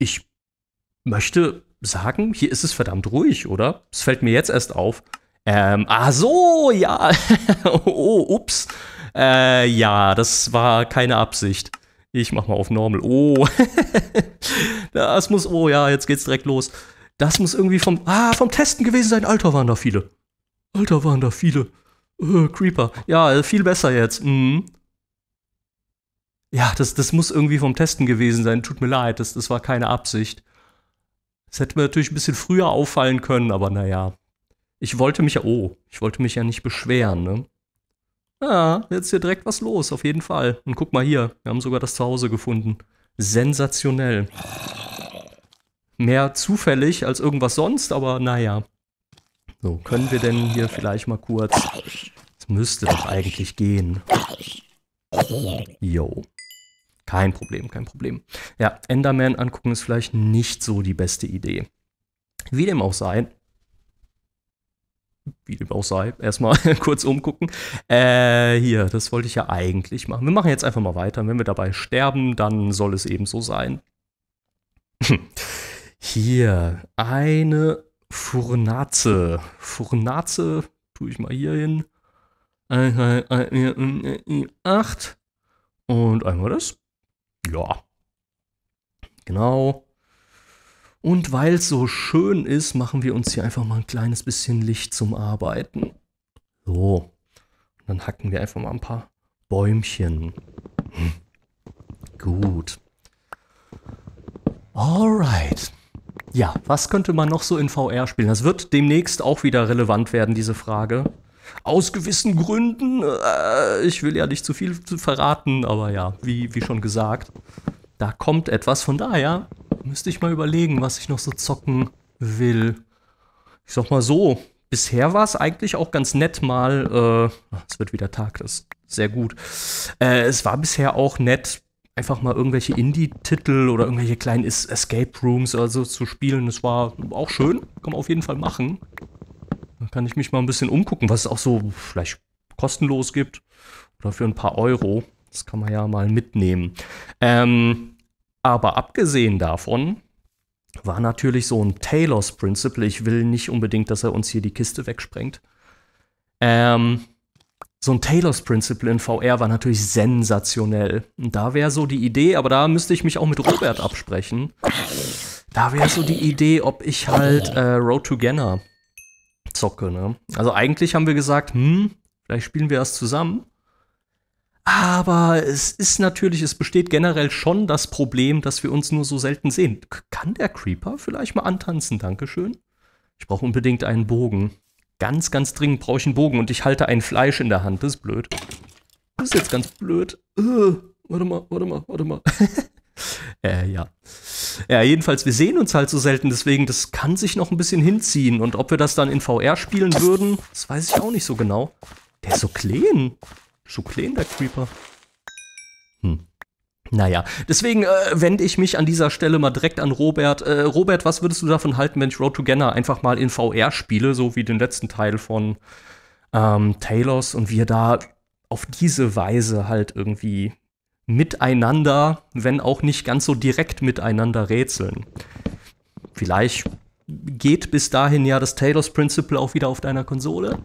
ich möchte sagen, hier ist es verdammt ruhig, oder? Es fällt mir jetzt erst auf. Ähm, ah so, ja. oh, ups. Äh, ja, das war keine Absicht. Ich mach mal auf Normal. Oh. das muss, oh ja, jetzt geht's direkt los. Das muss irgendwie vom, ah, vom Testen gewesen sein. Alter, waren da viele. Alter, waren da viele. Äh, Creeper. Ja, äh, viel besser jetzt. Mhm. Ja, das, das muss irgendwie vom Testen gewesen sein. Tut mir leid, das, das war keine Absicht. Das hätte mir natürlich ein bisschen früher auffallen können, aber naja. Ich wollte mich ja, oh, ich wollte mich ja nicht beschweren, ne? Ja, jetzt hier direkt was los, auf jeden Fall. Und guck mal hier, wir haben sogar das Zuhause gefunden. Sensationell. Mehr zufällig als irgendwas sonst, aber naja. So, können wir denn hier vielleicht mal kurz... Es müsste doch eigentlich gehen. Yo. Kein Problem, kein Problem. Ja, Enderman angucken ist vielleicht nicht so die beste Idee. Wie dem auch sei, wie dem auch sei, erstmal kurz umgucken. Äh, hier, das wollte ich ja eigentlich machen. Wir machen jetzt einfach mal weiter. Wenn wir dabei sterben, dann soll es eben so sein. Hier, eine Furnaze. Furnaze tue ich mal hier hin. 8 und einmal das ja. Genau. Und weil es so schön ist, machen wir uns hier einfach mal ein kleines bisschen Licht zum Arbeiten. So. Und dann hacken wir einfach mal ein paar Bäumchen. Hm. Gut. Alright. Ja, was könnte man noch so in VR spielen? Das wird demnächst auch wieder relevant werden, diese Frage aus gewissen Gründen. Äh, ich will ja nicht zu viel verraten, aber ja, wie, wie schon gesagt, da kommt etwas. Von daher müsste ich mal überlegen, was ich noch so zocken will. Ich sag mal so, bisher war es eigentlich auch ganz nett mal, äh, ah, es wird wieder Tag, das ist sehr gut. Äh, es war bisher auch nett, einfach mal irgendwelche Indie-Titel oder irgendwelche kleinen Escape Rooms oder so zu spielen. Das war auch schön, kann man auf jeden Fall machen. Dann kann ich mich mal ein bisschen umgucken, was es auch so vielleicht kostenlos gibt oder für ein paar Euro. Das kann man ja mal mitnehmen. Ähm, aber abgesehen davon war natürlich so ein Taylors Principle. Ich will nicht unbedingt, dass er uns hier die Kiste wegsprengt. Ähm, so ein Taylors Principle in VR war natürlich sensationell. Und da wäre so die Idee, aber da müsste ich mich auch mit Robert absprechen. Da wäre so die Idee, ob ich halt äh, Road to Ganner zocke. Ne? Also eigentlich haben wir gesagt, hm, vielleicht spielen wir das zusammen. Aber es ist natürlich, es besteht generell schon das Problem, dass wir uns nur so selten sehen. Kann der Creeper vielleicht mal antanzen? Dankeschön. Ich brauche unbedingt einen Bogen. Ganz, ganz dringend brauche ich einen Bogen und ich halte ein Fleisch in der Hand. Das ist blöd. Das ist jetzt ganz blöd. Äh, warte mal, warte mal, warte mal. äh, ja. Ja, jedenfalls, wir sehen uns halt so selten, deswegen, das kann sich noch ein bisschen hinziehen. Und ob wir das dann in VR spielen würden, das weiß ich auch nicht so genau. Der ist so clean. So clean, der Creeper. Hm. Naja, deswegen äh, wende ich mich an dieser Stelle mal direkt an Robert. Äh, Robert, was würdest du davon halten, wenn ich Road to Ganner einfach mal in VR spiele, so wie den letzten Teil von ähm, Talos und wir da auf diese Weise halt irgendwie miteinander, wenn auch nicht ganz so direkt miteinander rätseln. Vielleicht geht bis dahin ja das Taylors Principle auch wieder auf deiner Konsole.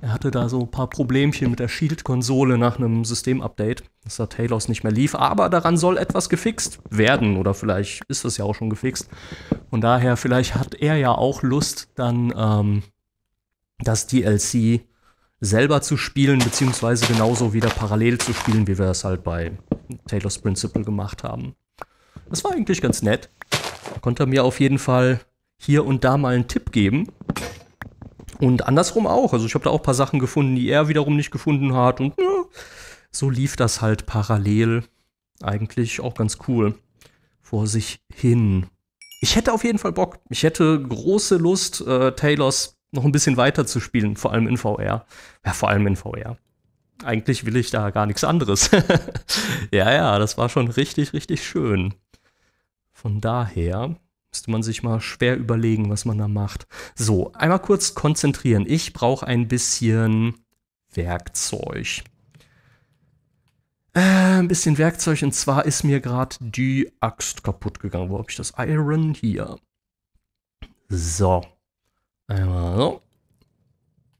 Er hatte da so ein paar Problemchen mit der Shield-Konsole nach einem Systemupdate, dass da Taylors nicht mehr lief. Aber daran soll etwas gefixt werden oder vielleicht ist das ja auch schon gefixt. Von daher, vielleicht hat er ja auch Lust, dann ähm, das DLC selber zu spielen, beziehungsweise genauso wieder parallel zu spielen, wie wir es halt bei Taylor's Principle gemacht haben. Das war eigentlich ganz nett. Konnte er mir auf jeden Fall hier und da mal einen Tipp geben. Und andersrum auch. Also ich habe da auch ein paar Sachen gefunden, die er wiederum nicht gefunden hat. Und ja, so lief das halt parallel. Eigentlich auch ganz cool. Vor sich hin. Ich hätte auf jeden Fall Bock. Ich hätte große Lust, äh, Taylors noch ein bisschen weiter zu spielen, vor allem in VR. Ja, vor allem in VR eigentlich will ich da gar nichts anderes. ja, ja, das war schon richtig, richtig schön. Von daher müsste man sich mal schwer überlegen, was man da macht. So, einmal kurz konzentrieren. Ich brauche ein bisschen Werkzeug. Äh, ein bisschen Werkzeug und zwar ist mir gerade die Axt kaputt gegangen. Wo habe ich das Iron? Hier. So. Einmal so.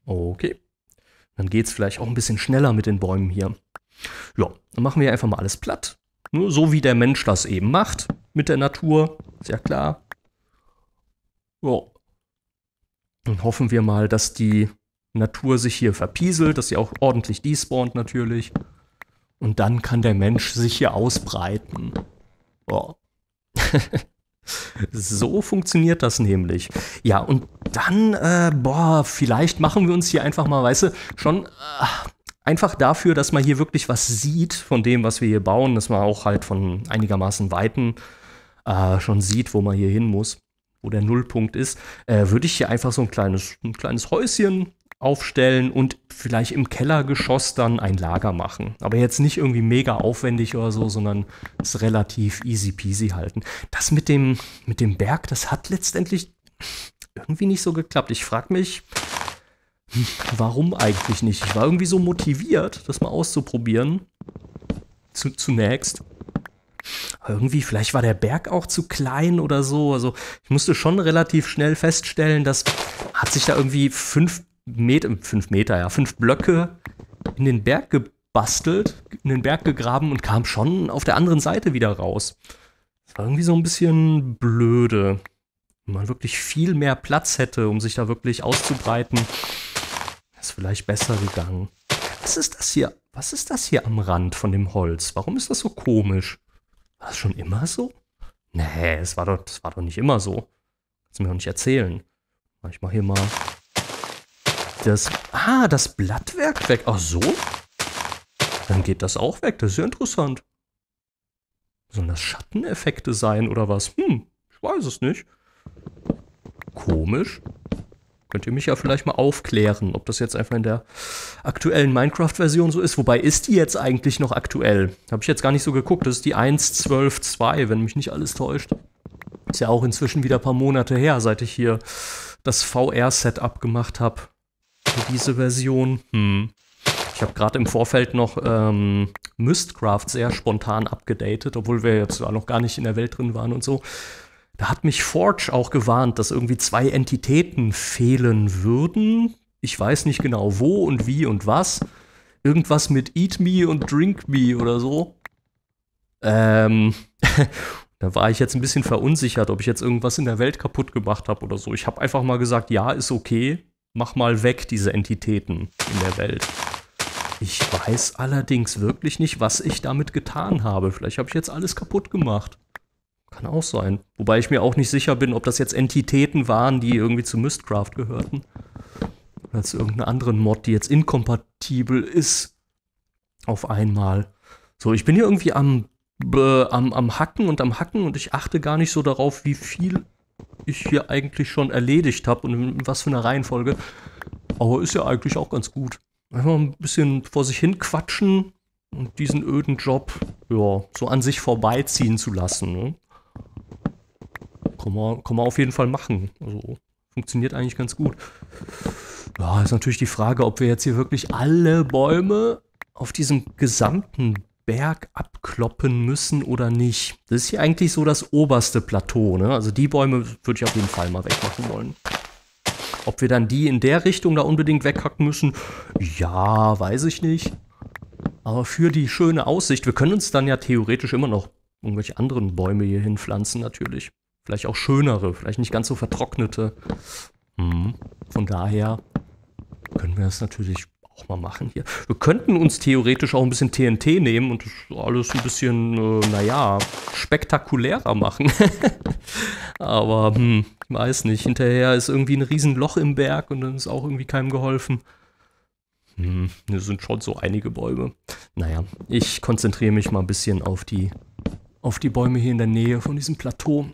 Okay. Dann geht es vielleicht auch ein bisschen schneller mit den Bäumen hier. Ja, dann machen wir einfach mal alles platt. Nur so wie der Mensch das eben macht mit der Natur. Ist ja klar. Ja. Dann hoffen wir mal, dass die Natur sich hier verpieselt, dass sie auch ordentlich despawnt natürlich. Und dann kann der Mensch sich hier ausbreiten. Ja. So funktioniert das nämlich. Ja, und dann, äh, boah, vielleicht machen wir uns hier einfach mal, weißt du, schon äh, einfach dafür, dass man hier wirklich was sieht von dem, was wir hier bauen, dass man auch halt von einigermaßen Weiten äh, schon sieht, wo man hier hin muss, wo der Nullpunkt ist, äh, würde ich hier einfach so ein kleines, ein kleines Häuschen aufstellen und vielleicht im Kellergeschoss dann ein Lager machen. Aber jetzt nicht irgendwie mega aufwendig oder so, sondern es relativ easy peasy halten. Das mit dem, mit dem Berg, das hat letztendlich irgendwie nicht so geklappt. Ich frage mich, hm, warum eigentlich nicht? Ich war irgendwie so motiviert, das mal auszuprobieren. Zu, zunächst. irgendwie, vielleicht war der Berg auch zu klein oder so. Also ich musste schon relativ schnell feststellen, dass hat sich da irgendwie fünf Meter, fünf Meter, ja, fünf Blöcke in den Berg gebastelt, in den Berg gegraben und kam schon auf der anderen Seite wieder raus. Das war irgendwie so ein bisschen blöde. Wenn man wirklich viel mehr Platz hätte, um sich da wirklich auszubreiten, ist vielleicht besser gegangen. Was ist das hier? Was ist das hier am Rand von dem Holz? Warum ist das so komisch? War das schon immer so? Nee, es war doch, das war doch nicht immer so. Kannst du mir doch nicht erzählen. Ich mach hier mal das... Ah, das Blattwerk weg. Ach so? Dann geht das auch weg. Das ist ja interessant. Sollen das Schatteneffekte sein oder was? Hm, ich weiß es nicht. Komisch. Könnt ihr mich ja vielleicht mal aufklären, ob das jetzt einfach in der aktuellen Minecraft-Version so ist. Wobei ist die jetzt eigentlich noch aktuell? Habe ich jetzt gar nicht so geguckt. Das ist die 1.12.2, wenn mich nicht alles täuscht. Ist ja auch inzwischen wieder ein paar Monate her, seit ich hier das VR-Setup gemacht habe für diese Version. Hm. Ich habe gerade im Vorfeld noch ähm, Mistcraft sehr spontan abgedatet, obwohl wir jetzt noch gar nicht in der Welt drin waren und so. Da hat mich Forge auch gewarnt, dass irgendwie zwei Entitäten fehlen würden. Ich weiß nicht genau wo und wie und was. Irgendwas mit Eat Me und Drink Me oder so. Ähm, da war ich jetzt ein bisschen verunsichert, ob ich jetzt irgendwas in der Welt kaputt gemacht habe oder so. Ich habe einfach mal gesagt, ja, ist okay. Mach mal weg diese Entitäten in der Welt. Ich weiß allerdings wirklich nicht, was ich damit getan habe. Vielleicht habe ich jetzt alles kaputt gemacht. Kann auch sein. Wobei ich mir auch nicht sicher bin, ob das jetzt Entitäten waren, die irgendwie zu Mistcraft gehörten. Oder zu irgendeinem anderen Mod, die jetzt inkompatibel ist. Auf einmal. So, ich bin hier irgendwie am, äh, am, am Hacken und am Hacken und ich achte gar nicht so darauf, wie viel ich hier eigentlich schon erledigt habe und in was für einer Reihenfolge. Aber ist ja eigentlich auch ganz gut. Einfach ein bisschen vor sich hin quatschen und diesen öden Job ja, so an sich vorbeiziehen zu lassen. Ne? Kann, man, kann man auf jeden Fall machen. Also funktioniert eigentlich ganz gut. Ja, ist natürlich die Frage, ob wir jetzt hier wirklich alle Bäume auf diesem gesamten Berg abkloppen müssen oder nicht. Das ist hier eigentlich so das oberste Plateau. Ne? Also die Bäume würde ich auf jeden Fall mal wegmachen wollen. Ob wir dann die in der Richtung da unbedingt weghacken müssen? Ja, weiß ich nicht. Aber für die schöne Aussicht, wir können uns dann ja theoretisch immer noch irgendwelche anderen Bäume hier hinpflanzen natürlich. Vielleicht auch schönere, vielleicht nicht ganz so vertrocknete. Hm. Von daher können wir das natürlich auch mal machen hier. Wir könnten uns theoretisch auch ein bisschen TNT nehmen und das alles ein bisschen, äh, naja, spektakulärer machen. Aber, hm, weiß nicht. Hinterher ist irgendwie ein Riesenloch im Berg und dann ist auch irgendwie keinem geholfen. Hm, hier sind schon so einige Bäume. Naja, ich konzentriere mich mal ein bisschen auf die, auf die Bäume hier in der Nähe von diesem Plateau.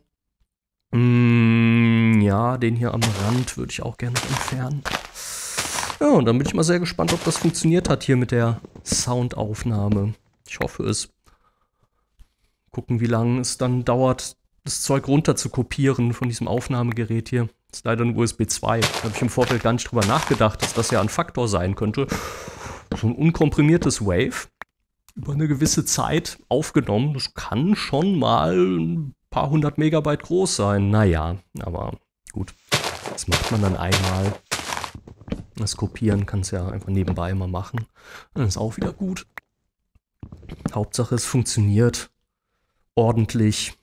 Hm, ja, den hier am Rand würde ich auch gerne entfernen. Ja, und dann bin ich mal sehr gespannt, ob das funktioniert hat hier mit der Soundaufnahme. Ich hoffe es. Gucken, wie lange es dann dauert, das Zeug runter zu kopieren von diesem Aufnahmegerät hier. ist leider ein USB 2. Da habe ich im Vorfeld gar nicht drüber nachgedacht, dass das ja ein Faktor sein könnte. So ein unkomprimiertes Wave über eine gewisse Zeit aufgenommen. Das kann schon mal ein paar hundert Megabyte groß sein. Naja, aber gut. Das macht man dann einmal. Das Kopieren kannst du ja einfach nebenbei mal machen. Dann ist auch wieder gut. Hauptsache, es funktioniert ordentlich.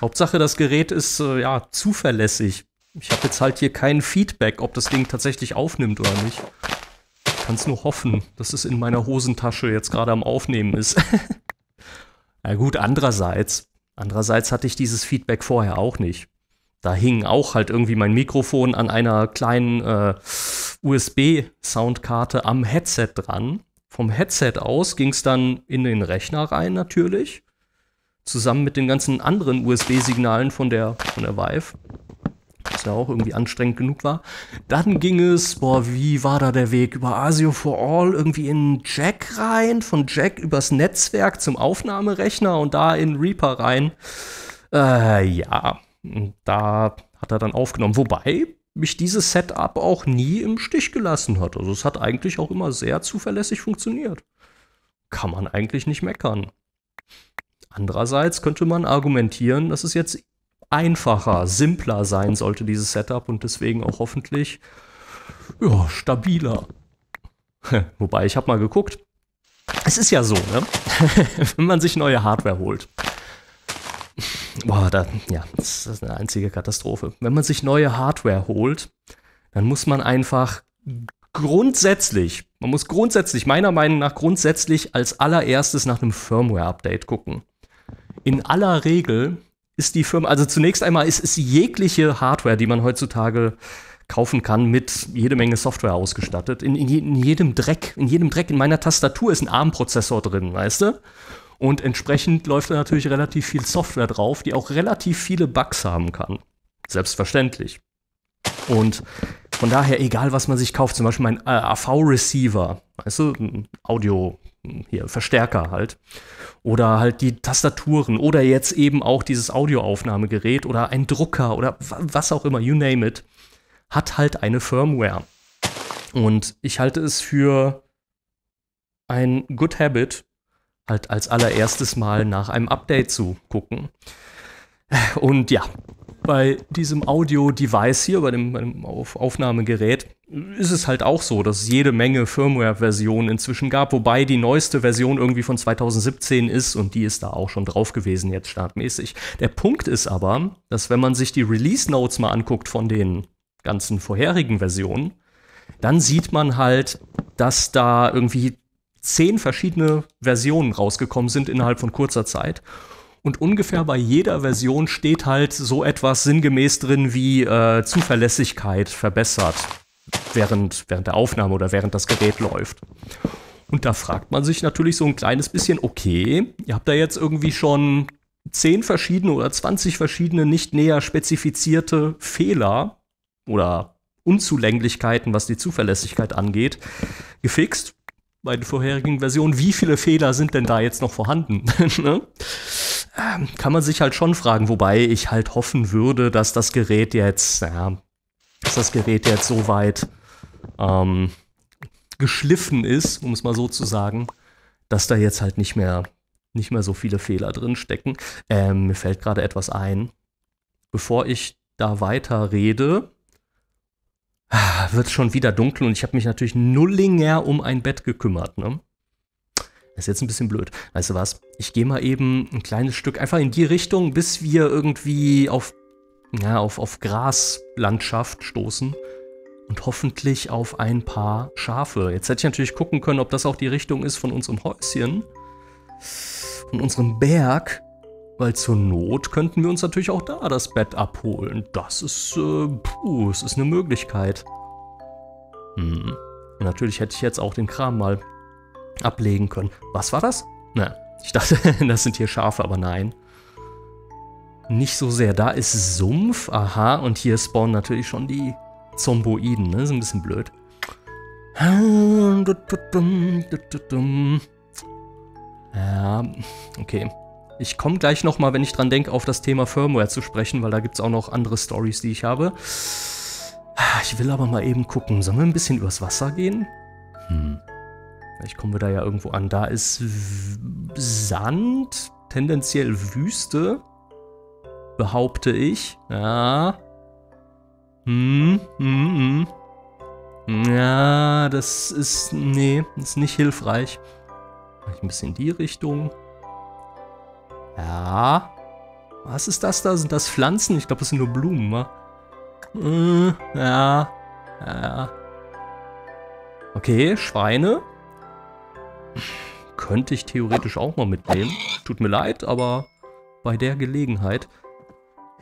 Hauptsache, das Gerät ist äh, ja zuverlässig. Ich habe jetzt halt hier kein Feedback, ob das Ding tatsächlich aufnimmt oder nicht. Kann es nur hoffen, dass es in meiner Hosentasche jetzt gerade am Aufnehmen ist. Na gut, andererseits, andererseits hatte ich dieses Feedback vorher auch nicht da hing auch halt irgendwie mein Mikrofon an einer kleinen äh, USB-Soundkarte am Headset dran. Vom Headset aus ging es dann in den Rechner rein natürlich, zusammen mit den ganzen anderen USB-Signalen von der, von der Vive, was ja auch irgendwie anstrengend genug war. Dann ging es, boah, wie war da der Weg? Über ASIO for All irgendwie in Jack rein, von Jack übers Netzwerk zum Aufnahmerechner und da in Reaper rein. Äh, ja, da hat er dann aufgenommen. Wobei mich dieses Setup auch nie im Stich gelassen hat. Also es hat eigentlich auch immer sehr zuverlässig funktioniert. Kann man eigentlich nicht meckern. Andererseits könnte man argumentieren, dass es jetzt einfacher, simpler sein sollte, dieses Setup und deswegen auch hoffentlich ja, stabiler. Wobei, ich habe mal geguckt. Es ist ja so, ne? wenn man sich neue Hardware holt, boah, da, ja, das ist eine einzige Katastrophe. Wenn man sich neue Hardware holt, dann muss man einfach grundsätzlich, man muss grundsätzlich, meiner Meinung nach grundsätzlich als allererstes nach einem Firmware-Update gucken. In aller Regel ist die Firma, also zunächst einmal ist, ist jegliche Hardware, die man heutzutage kaufen kann, mit jede Menge Software ausgestattet. In, in, in jedem Dreck, in jedem Dreck, in meiner Tastatur ist ein ARM-Prozessor drin, weißt du? Und entsprechend läuft da natürlich relativ viel Software drauf, die auch relativ viele Bugs haben kann. Selbstverständlich. Und von daher, egal was man sich kauft, zum Beispiel mein äh, AV-Receiver, weißt du, Audio, hm, hier, Verstärker halt. Oder halt die Tastaturen oder jetzt eben auch dieses Audioaufnahmegerät oder ein Drucker oder was auch immer, you name it, hat halt eine Firmware. Und ich halte es für ein Good Habit, halt als allererstes mal nach einem Update zu gucken. Und ja, bei diesem Audio-Device hier, bei dem, bei dem Auf Aufnahmegerät, ist es halt auch so, dass es jede Menge Firmware-Versionen inzwischen gab, wobei die neueste Version irgendwie von 2017 ist und die ist da auch schon drauf gewesen jetzt startmäßig. Der Punkt ist aber, dass wenn man sich die Release-Notes mal anguckt von den ganzen vorherigen Versionen, dann sieht man halt, dass da irgendwie zehn verschiedene Versionen rausgekommen sind innerhalb von kurzer Zeit. Und ungefähr bei jeder Version steht halt so etwas sinngemäß drin wie äh, Zuverlässigkeit verbessert während, während der Aufnahme oder während das Gerät läuft. Und da fragt man sich natürlich so ein kleines bisschen, okay, ihr habt da jetzt irgendwie schon zehn verschiedene oder 20 verschiedene nicht näher spezifizierte Fehler oder Unzulänglichkeiten, was die Zuverlässigkeit angeht, gefixt bei den vorherigen Versionen, wie viele Fehler sind denn da jetzt noch vorhanden? ne? ähm, kann man sich halt schon fragen, wobei ich halt hoffen würde, dass das Gerät jetzt, ja, dass das Gerät jetzt so weit ähm, geschliffen ist, um es mal so zu sagen, dass da jetzt halt nicht mehr, nicht mehr so viele Fehler drin stecken. Ähm, mir fällt gerade etwas ein. Bevor ich da weiter rede, Ah, wird schon wieder dunkel und ich habe mich natürlich nullinger um ein Bett gekümmert. Ne? Das ist jetzt ein bisschen blöd. Weißt du was? Ich gehe mal eben ein kleines Stück einfach in die Richtung, bis wir irgendwie auf, ja, auf, auf Graslandschaft stoßen. Und hoffentlich auf ein paar Schafe. Jetzt hätte ich natürlich gucken können, ob das auch die Richtung ist von unserem Häuschen. Von unserem Berg. Weil zur Not könnten wir uns natürlich auch da das Bett abholen. Das ist, äh, puh, es ist eine Möglichkeit. Hm. Natürlich hätte ich jetzt auch den Kram mal ablegen können. Was war das? Na, ich dachte, das sind hier Schafe, aber nein. Nicht so sehr. Da ist Sumpf, aha, und hier spawnen natürlich schon die Zomboiden, ne? Ist ein bisschen blöd. Äh, ja, okay. Ich komme gleich nochmal, wenn ich dran denke, auf das Thema Firmware zu sprechen, weil da gibt es auch noch andere Stories, die ich habe. Ich will aber mal eben gucken. Sollen wir ein bisschen übers Wasser gehen? Hm. Vielleicht kommen wir da ja irgendwo an. Da ist Sand, tendenziell Wüste, behaupte ich. Ja. Hm, hm, hm. Ja, das ist. Nee, ist nicht hilfreich. Mach ich ein bisschen in die Richtung. Ja. Was ist das da? Sind das Pflanzen? Ich glaube, das sind nur Blumen, wa? Hm, ja. Ja. Okay, Schweine. Könnte ich theoretisch auch mal mitnehmen. Tut mir leid, aber bei der Gelegenheit.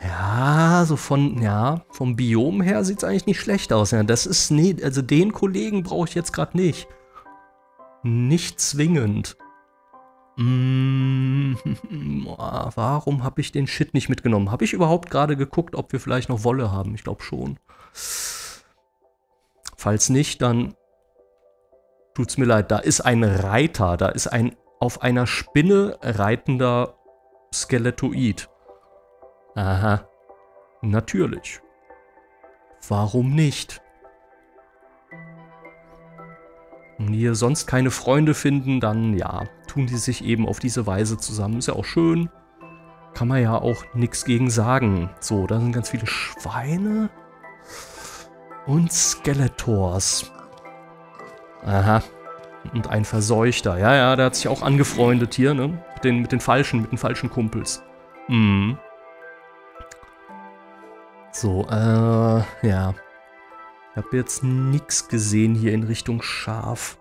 Ja, so von, ja, vom Biom her sieht es eigentlich nicht schlecht aus. Ja, das ist, nee, also den Kollegen brauche ich jetzt gerade nicht. Nicht zwingend. Mm, warum habe ich den Shit nicht mitgenommen? Habe ich überhaupt gerade geguckt, ob wir vielleicht noch Wolle haben? Ich glaube schon. Falls nicht, dann tut's mir leid. Da ist ein Reiter, da ist ein auf einer Spinne reitender Skeletoid. Aha. Natürlich. Warum nicht? Wenn ihr sonst keine Freunde finden, dann ja tun die sich eben auf diese Weise zusammen. Ist ja auch schön. Kann man ja auch nichts gegen sagen. So, da sind ganz viele Schweine und Skeletors. Aha. Und ein Verseuchter. Ja, ja, der hat sich auch angefreundet hier, ne? Mit den, mit den falschen, mit den falschen Kumpels. Hm. So, äh, ja. Ich habe jetzt nichts gesehen hier in Richtung Schaf.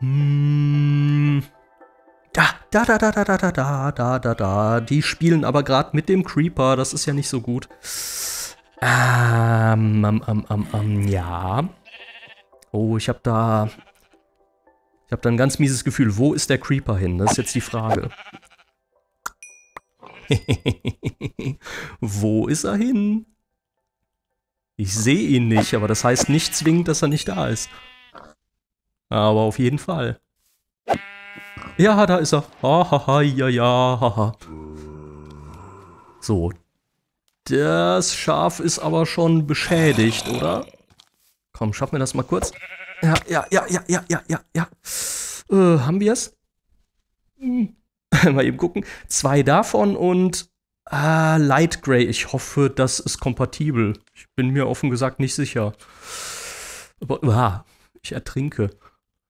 Hm. Da, da, da, da, da, da, da, da, da, da, da. Die spielen aber gerade mit dem Creeper. Das ist ja nicht so gut. Ähm, um, ähm, um, ähm, ähm, ähm, ja. Oh, ich hab da... Ich hab da ein ganz mieses Gefühl. Wo ist der Creeper hin? Das ist jetzt die Frage. Wo ist er hin? Ich sehe ihn nicht, aber das heißt nicht zwingend, dass er nicht da ist. Aber auf jeden Fall. Ja, da ist er. Ha, ha, ha, ja, ja, ha, ha. So. Das Schaf ist aber schon beschädigt, oder? Komm, schaff mir das mal kurz. Ja, ja, ja, ja, ja, ja, ja, ja. Äh, haben wir es? mal eben gucken. Zwei davon und ah, Light Gray. Ich hoffe, das ist kompatibel. Ich bin mir offen gesagt nicht sicher. Aber, ah, ich ertrinke.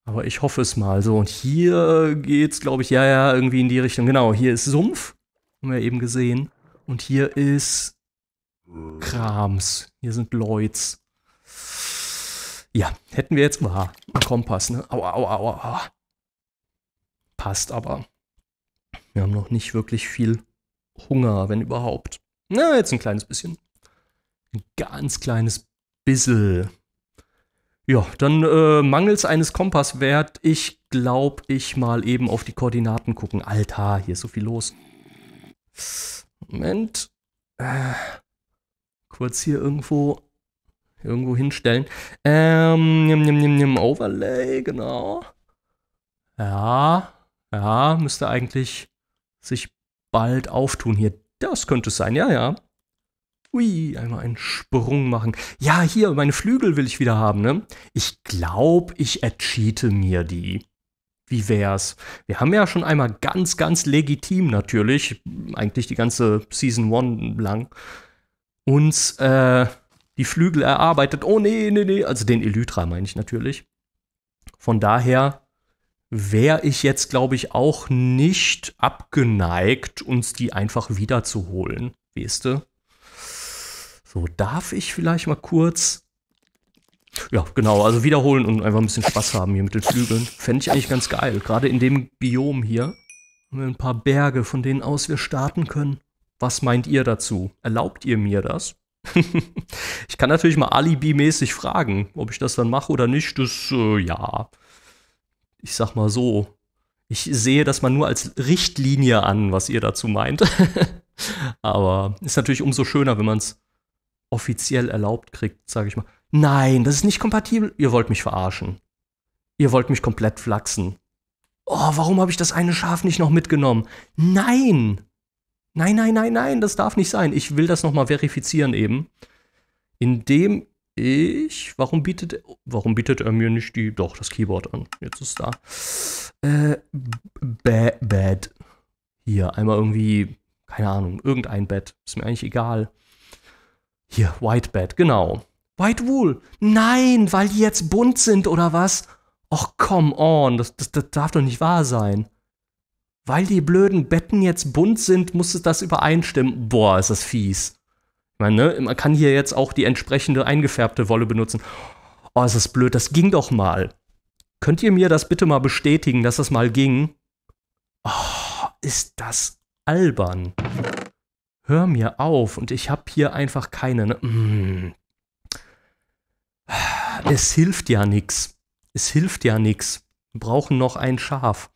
Aber ich hoffe es mal. So, und hier geht's, glaube ich, ja, ja, irgendwie in die Richtung. Genau, hier ist Sumpf. Haben wir eben gesehen. Und hier ist Krams. Hier sind Lloyds. Ja, hätten wir jetzt. Ah, ein Kompass, ne? Aua, aua, aua, aua. Passt aber. Wir haben noch nicht wirklich viel Hunger, wenn überhaupt. Na, jetzt ein kleines bisschen. Ein ganz kleines bisschen. Ja, dann äh, mangels eines Kompass werde ich, glaub ich, mal eben auf die Koordinaten gucken. Alter, hier ist so viel los. Moment. Äh, kurz hier irgendwo irgendwo hinstellen. Ähm, nimm, nimm, nimm, nimm, Overlay, genau. Ja, ja, müsste eigentlich sich bald auftun hier. Das könnte es sein, ja, ja. Hui, einmal einen Sprung machen. Ja, hier, meine Flügel will ich wieder haben, ne? Ich glaube, ich ercheate mir die. Wie wär's? Wir haben ja schon einmal ganz, ganz legitim natürlich, eigentlich die ganze Season 1 lang, uns äh, die Flügel erarbeitet. Oh nee, nee, nee, also den Elytra meine ich natürlich. Von daher wäre ich jetzt, glaube ich, auch nicht abgeneigt, uns die einfach wiederzuholen. Weißt du? So, darf ich vielleicht mal kurz. Ja, genau, also wiederholen und einfach ein bisschen Spaß haben hier mit den Flügeln. Fände ich eigentlich ganz geil. Gerade in dem Biom hier. Haben wir ein paar Berge, von denen aus wir starten können. Was meint ihr dazu? Erlaubt ihr mir das? ich kann natürlich mal alibi-mäßig fragen, ob ich das dann mache oder nicht. Das, äh, ja. Ich sag mal so. Ich sehe das mal nur als Richtlinie an, was ihr dazu meint. Aber ist natürlich umso schöner, wenn man es offiziell erlaubt kriegt, sage ich mal. Nein, das ist nicht kompatibel. Ihr wollt mich verarschen. Ihr wollt mich komplett flachsen. Oh, warum habe ich das eine Schaf nicht noch mitgenommen? Nein! Nein, nein, nein, nein, das darf nicht sein. Ich will das nochmal verifizieren eben. Indem ich. Warum bietet, warum bietet er mir nicht die. Doch, das Keyboard an. Jetzt ist es da. Äh, bad, bad. Hier, einmal irgendwie. Keine Ahnung, irgendein Bett. Ist mir eigentlich egal. Hier, White Bad, genau. White Wool. Nein, weil die jetzt bunt sind oder was? Och, come on, das, das, das darf doch nicht wahr sein. Weil die blöden Betten jetzt bunt sind, muss es das übereinstimmen. Boah, ist das fies. Ich meine, ne, man kann hier jetzt auch die entsprechende eingefärbte Wolle benutzen. Oh, ist das blöd, das ging doch mal. Könnt ihr mir das bitte mal bestätigen, dass das mal ging? Oh, ist das albern hör mir auf und ich habe hier einfach keine. Ne? Mm. Es hilft ja nichts. Es hilft ja nichts. Wir brauchen noch ein Schaf.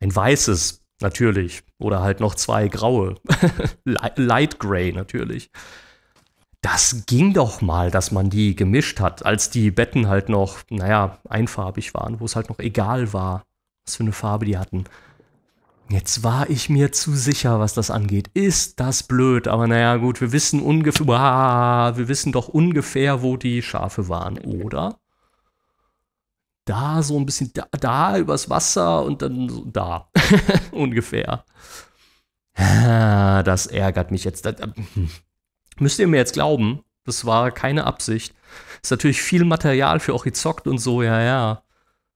Ein weißes, natürlich. Oder halt noch zwei graue. Light Gray, natürlich. Das ging doch mal, dass man die gemischt hat, als die Betten halt noch, naja, einfarbig waren, wo es halt noch egal war, was für eine Farbe die hatten. Jetzt war ich mir zu sicher, was das angeht. Ist das blöd, aber naja, gut, wir wissen ungefähr, wir wissen doch ungefähr, wo die Schafe waren, oder? Da so ein bisschen da, da übers Wasser und dann so da ungefähr. Das ärgert mich jetzt. Hm. Müsst ihr mir jetzt glauben, das war keine Absicht. Ist natürlich viel Material für Orizokt und so, ja, ja.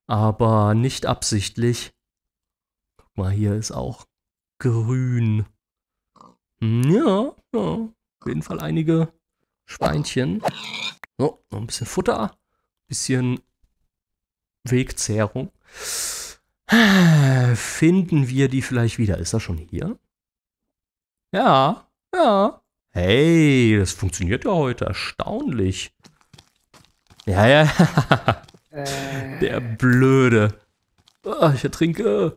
Aber nicht absichtlich. Guck mal, hier ist auch grün. Hm, ja, ja. Auf jeden Fall einige Schweinchen. So, noch ein bisschen Futter. ein Bisschen Wegzehrung. Finden wir die vielleicht wieder? Ist das schon hier? Ja, ja. Hey, das funktioniert ja heute. Erstaunlich. Ja, ja. Äh. Der Blöde. Oh, ich ertrinke.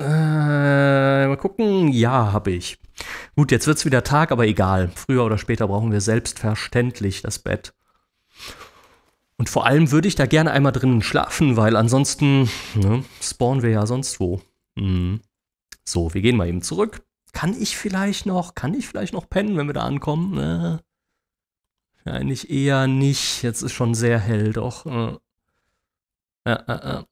Äh, mal gucken. Ja, habe ich. Gut, jetzt wird's wieder Tag, aber egal. Früher oder später brauchen wir selbstverständlich das Bett. Und vor allem würde ich da gerne einmal drinnen schlafen, weil ansonsten ne, spawnen wir ja sonst wo. Mhm. So, wir gehen mal eben zurück. Kann ich vielleicht noch, kann ich vielleicht noch pennen, wenn wir da ankommen? Ne? Äh, Eigentlich eher nicht. Jetzt ist schon sehr hell, doch. Äh, äh, äh.